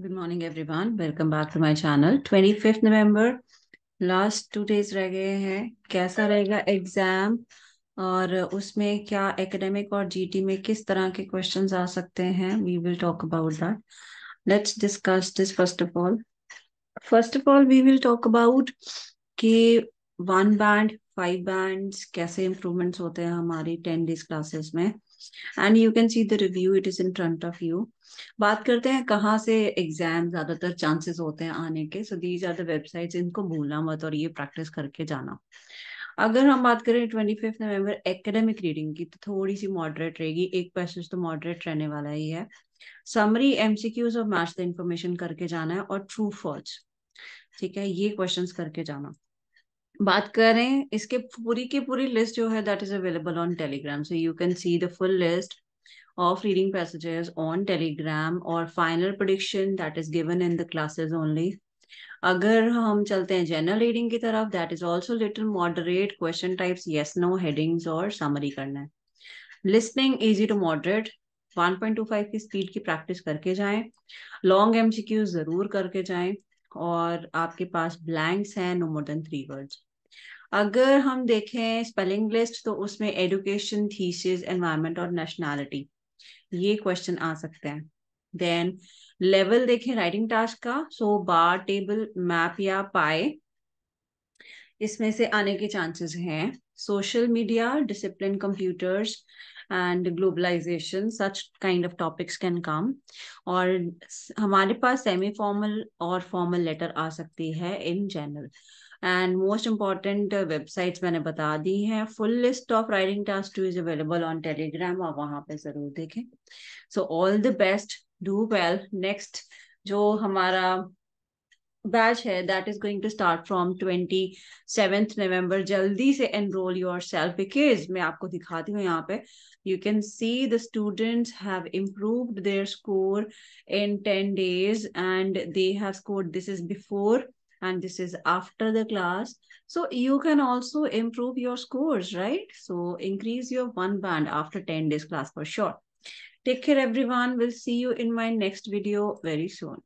Good morning, everyone. Welcome back to my channel. 25th November, last two days रह गए हैं कैसा रहेगा एग्जाम और उसमें क्या एकेडमिक और जीटी में किस तरह के क्वेश्चंस आ सकते हैं we will talk about that let's discuss this first of all first of all we will talk about कि वन बैंड फाइव बैंड कैसे इम्प्रूवमेंट होते हैं हमारी टेन डेज क्लासेस में and you can see the review it is in front of you बात करते हैं कहाँ से एग्जाम ज्यादातर चांसेस होते हैं आने के सो दीज आर द इनको भूलना मत और ये प्रैक्टिस करके जाना अगर हम बात करें twenty fifth November academic reading की तो थोड़ी सी मॉडरेट रहेगी एक पैसेज तो मॉडरेट रहने वाला ही है समरी एमसीक्यूज और मैच द इन्फॉर्मेशन करके जाना है और ट्रू फॉल्स ठीक है ये क्वेश्चंस करके जाना बात करें इसके पूरी की पूरी लिस्ट जो है that is available on Telegram so you can see the full list of reading passages on Telegram और final prediction that is given in the classes only अगर हम चलते हैं जनरल रीडिंग की तरफ that is also little moderate question types yes no headings और summary करना है लिस्निंग इजी टू मॉडरेट 1.25 की स्पीड की प्रैक्टिस करके जाएं लॉन्ग एमसीक्यू जरूर करके जाएं और आपके पास ब्लैंक्स हैं no more than three words अगर हम देखें स्पेलिंग लिस्ट तो उसमें एडुकेशन थीसिस एनवायरमेंट और नेशनैलिटी ये क्वेश्चन आ सकते हैं देन लेवल देखें राइटिंग टास्क का सो बार टेबल मैप या पाए इसमें से आने के चांसेस हैं social media, disciplined computers, and globalisation such kind of topics can come और हमारे पास सेमी फॉर्मल और फॉर्मल लेटर आ सकती है in general and most important websites मैंने बता दी हैं full list of writing task two is available on Telegram आप वहाँ पे ज़रूर देखें so all the best do well next जो हमारा Batch है that is going to start from twenty seventh November. Jaldi se enroll yourself. Enrol yourself because मैं आपको दिखाती you can see the students have improved their score in 10 days and they have scored this is before and this is after the class so you can also improve your scores right so increase your one band after 10 days class for sure take care everyone we'll see you in my next video very soon